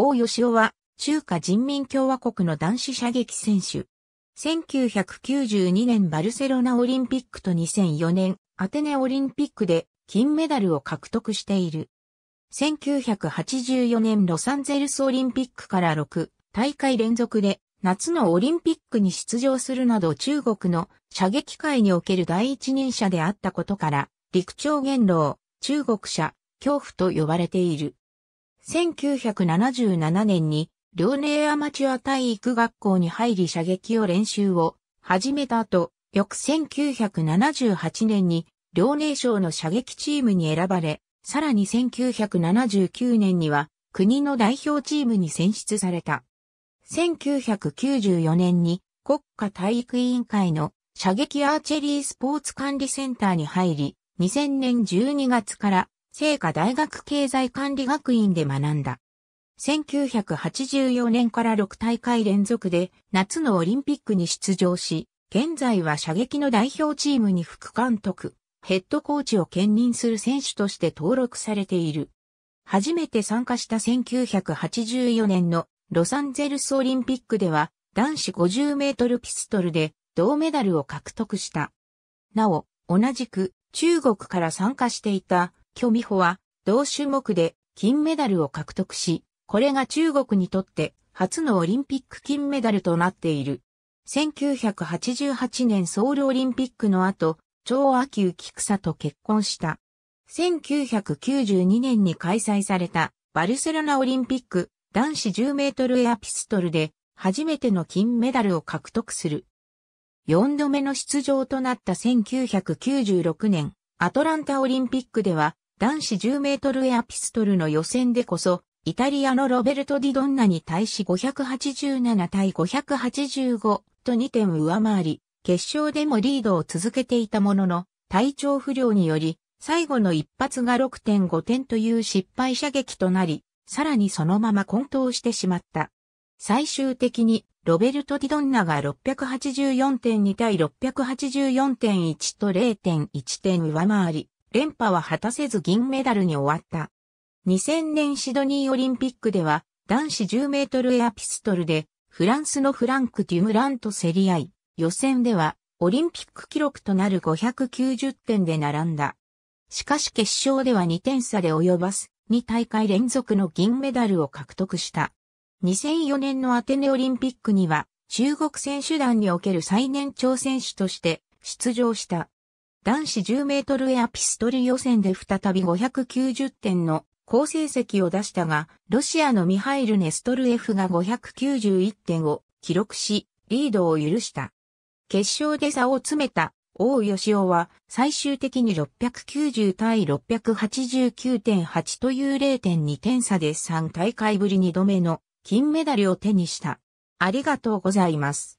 王義雄は、中華人民共和国の男子射撃選手。1992年バルセロナオリンピックと2004年アテネオリンピックで金メダルを獲得している。1984年ロサンゼルスオリンピックから6大会連続で夏のオリンピックに出場するなど中国の射撃界における第一人者であったことから陸長元老、中国者、恐怖と呼ばれている。1977年に、遼寧アマチュア体育学校に入り射撃を練習を始めた後、翌1978年に、遼寧省の射撃チームに選ばれ、さらに1979年には、国の代表チームに選出された。1994年に、国家体育委員会の射撃アーチェリースポーツ管理センターに入り、2000年12月から聖華大学経済管理学院で学んだ。1984年から6大会連続で夏のオリンピックに出場し、現在は射撃の代表チームに副監督、ヘッドコーチを兼任する選手として登録されている。初めて参加した1984年のロサンゼルスオリンピックでは男子50メートルピストルで銅メダルを獲得した。なお、同じく中国から参加していた許美穂は同種目で金メダルを獲得し、これが中国にとって初のオリンピック金メダルとなっている。1988年ソウルオリンピックの後、張秋菊草と結婚した。1992年に開催されたバルセロナオリンピック男子10メートルエアピストルで初めての金メダルを獲得する。4度目の出場となった1996年アトランタオリンピックでは男子10メートルエアピストルの予選でこそ、イタリアのロベルト・ディドンナに対し587対585と2点上回り、決勝でもリードを続けていたものの、体調不良により、最後の一発が6.5点という失敗射撃となり、さらにそのまま混沌してしまった。最終的に、ロベルト・ディドンナが684.2対684.1と0.1点上回り、連覇は果たせず銀メダルに終わった。2000年シドニーオリンピックでは男子10メートルエアピストルでフランスのフランク・デュムランと競り合い、予選ではオリンピック記録となる590点で並んだ。しかし決勝では2点差で及ばす2大会連続の銀メダルを獲得した。2004年のアテネオリンピックには中国選手団における最年長選手として出場した。男子10メートルエアピストル予選で再び590点の好成績を出したが、ロシアのミハイル・ネストルエフが591点を記録し、リードを許した。決勝で差を詰めた王義雄は最終的に690対689.8という0.2点差で3大会ぶり2度目の金メダルを手にした。ありがとうございます。